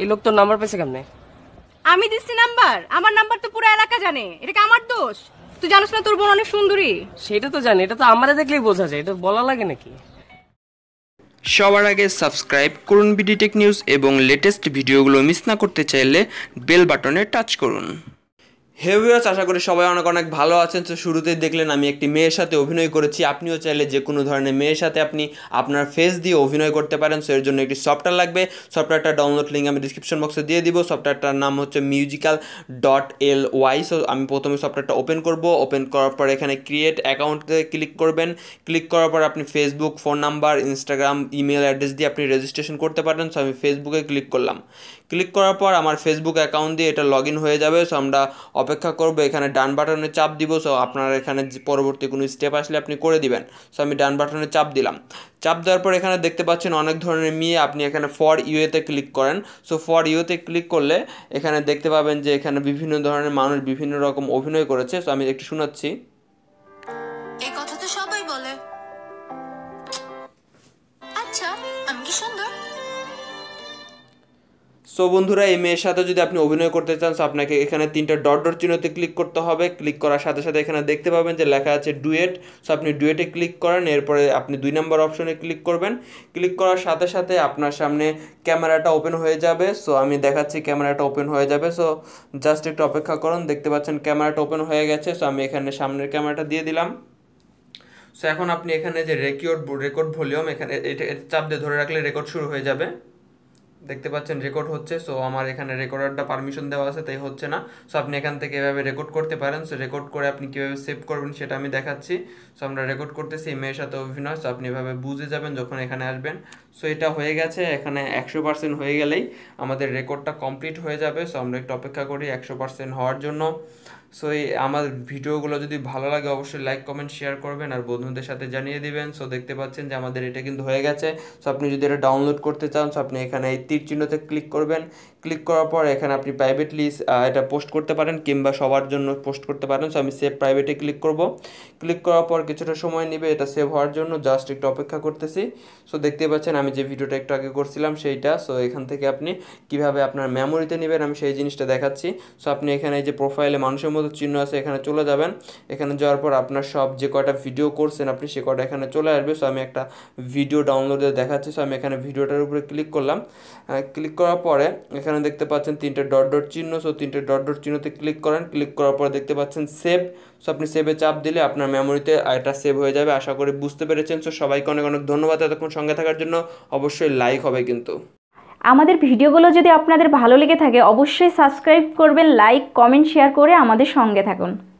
এই লোক তোর নাম্বার পেয়েছে কেমনে আমি দিচ্ছি নাম্বার আমার নাম্বার তো পুরো এলাকা জানে এটা কি আমার দোষ তুই জানিস না তোর বোন অনেক সুন্দরী সেটা তো জানি এটা তো আমারে দেখলেই বোঝা যায় এটা বলা লাগে নাকি সবার আগে সাবস্ক্রাইব করুন টেক নিউজ এবং লেটেস্ট ভিডিওগুলো মিস না করতে চাইলে বেল বাটনে টাচ করুন হেভিয়াস আশা করি সবাই অনেক অনেক ভালো আছেন তো শুরুতেই দেখলেন আমি একটি মেয়ের সাথে অভিনয় করেছি আপনিও চাইলে যে কোনো ধরনের মেয়ের সাথে আপনি আপনার ফেস দিয়ে অভিনয় করতে পারেন সো এর জন্য একটি সফটওয়্যার লাগবে সফটওয়্যারটা ডাউনলোড লিঙ্ক আমি ডিসক্রিপশন বক্সে দিয়ে দিব সফটওয়্যারটার নাম হচ্ছে musical dot L Y so আমি প্রথমে সফটওয়্যারটা ওপেন করব ওপেন করার পর এখানে ক্রিয়েট অ্যাকাউন্টে ক্লিক করবেন ক্লিক করার পর আপনি Facebook phone number Instagram email address দিয়ে আপনি রেজিস্ট্রেশন করতে পারেন সো আমি ফেসবুকে ক্লিক করলাম ক্লিক করার পর আমার ফেসবুক অ্যাকাউন্ট দিয়ে এটা লগ ইন হয়ে যাবে সো আমরা অপেক্ষা করবো এখানে ডান বাটনে চাপ দিব সো আপনার এখানে পরবর্তী কোনো স্টেপ আসলে আপনি করে দিবেন সো আমি ডান বাটনে চাপ দিলাম চাপ দেওয়ার পর এখানে দেখতে পাচ্ছেন অনেক ধরনের মিয়ে আপনি এখানে ফর ইউএতে ক্লিক করেন সো ফর ইউতে ক্লিক করলে এখানে দেখতে পাবেন যে এখানে বিভিন্ন ধরনের মানুষ বিভিন্ন রকম অভিনয় করেছে সো আমি একটু শোনাচ্ছি সবাই বলে আচ্ছা আমি কি সুন্দর সো বন্ধুরা এই মেয়ের সাথে যদি আপনি অভিনয় করতে চান সো আপনাকে এখানে তিনটা ডট ডট চিহ্নতে ক্লিক করতে হবে ক্লিক করার সাথে সাথে এখানে দেখতে পাবেন যে লেখা আছে ডুয়েট সো আপনি ডুয়েটে ক্লিক করেন এরপরে আপনি দুই নম্বর অপশনে ক্লিক করবেন ক্লিক করার সাথে সাথে আপনার সামনে ক্যামেরাটা ওপেন হয়ে যাবে সো আমি দেখাচ্ছি ক্যামেরাটা ওপেন হয়ে যাবে সো জাস্ট একটু অপেক্ষা করুন দেখতে পাচ্ছেন ক্যামেরাটা ওপেন হয়ে গেছে সো আমি এখানে সামনের ক্যামেরাটা দিয়ে দিলাম সো এখন আপনি এখানে যে রেকর্ড রেকর্ড ভলিউম এখানে এটা চাপ দিয়ে ধরে রাখলে রেকর্ড শুরু হয়ে যাবে দেখতে পাচ্ছেন রেকর্ড হচ্ছে সো আমার এখানে রেকর্ডারটা পারমিশন দেওয়া আছে তাই হচ্ছে না সো আপনি এখান থেকে এভাবে রেকর্ড করতে পারেন সো রেকর্ড করে আপনি কীভাবে সেভ করবেন সেটা আমি দেখাচ্ছি সো আমরা রেকর্ড করতেছি মেয়ের সাথে অভিনয় সো আপনি এভাবে বুঝে যাবেন যখন এখানে আসবেন সো এটা হয়ে গেছে এখানে একশো পার্সেন্ট হয়ে গেলেই আমাদের রেকর্ডটা কমপ্লিট হয়ে যাবে সো আমরা একটু অপেক্ষা করি একশো পার্সেন্ট হওয়ার জন্য সো এই আমার ভিডিওগুলো যদি ভালো লাগে অবশ্যই লাইক কমেন্ট শেয়ার করবেন আর বন্ধুদের সাথে জানিয়ে দিবেন সো দেখতে পাচ্ছেন যে আমাদের এটা কিন্তু হয়ে গেছে সো আপনি যদি এটা ডাউনলোড করতে চান সো আপনি এখানে এই তীর চিহ্নতে ক্লিক করবেন ক্লিক করার পর এখানে আপনি প্রাইভেটলি এটা পোস্ট করতে পারেন কিংবা সবার জন্য পোস্ট করতে পারেন সো আমি সেভ প্রাইভেটে ক্লিক করব ক্লিক করার পর কিছুটা সময় নেবে এটা সেভ হওয়ার জন্য জাস্ট একটু অপেক্ষা করতেছি সো দেখতে পাচ্ছেন আমি যে ভিডিওটা একটু আগে করছিলাম সেইটা সো এখান থেকে আপনি কিভাবে আপনার মেমোরিতে নেবেন আমি সেই জিনিসটা দেখাচ্ছি সো আপনি এখানে এই যে প্রোফাইলে মানুষের মধ্যে মতো চিহ্ন আছে এখানে চলে যাবেন এখানে যাওয়ার পর আপনার সব যে কয়টা ভিডিও করছেন আপনি সে কটা এখানে চলে আসবে সো আমি একটা ভিডিও ডাউনলোডে দেখাচ্ছি সো আমি এখানে ভিডিওটার উপরে ক্লিক করলাম ক্লিক করার পরে এখানে দেখতে পাচ্ছেন তিনটে ডট ডট চিহ্ন সো তিনটে ডট ডট চিহ্নতে ক্লিক করেন ক্লিক করার পর দেখতে পাচ্ছেন সেভ সো আপনি সেভে চাপ দিলে আপনার মেমোরিতে এটা সেভ হয়ে যাবে আশা করি বুঝতে পেরেছেন সো সবাইকে অনেক অনেক ধন্যবাদ এতক্ষণ সঙ্গে থাকার জন্য অবশ্যই লাইক হবে কিন্তু আমাদের ভিডিওগুলো যদি আপনাদের ভালো লেগে থাকে অবশ্যই সাবস্ক্রাইব করবেন লাইক কমেন্ট শেয়ার করে আমাদের সঙ্গে থাকুন